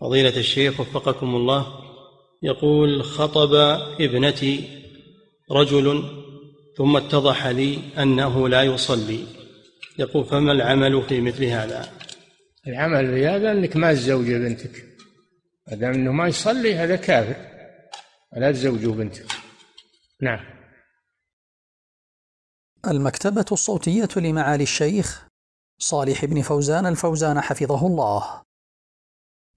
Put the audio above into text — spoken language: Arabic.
فضيلة الشيخ وفقكم الله يقول خطب ابنتي رجل ثم اتضح لي انه لا يصلي يقول فما العمل في مثل هذا؟ العمل في هذا انك ما تزوج بنتك ما دام انه ما يصلي هذا كافر لا تزوجوا بنتك نعم المكتبة الصوتية لمعالي الشيخ صالح بن فوزان الفوزان حفظه الله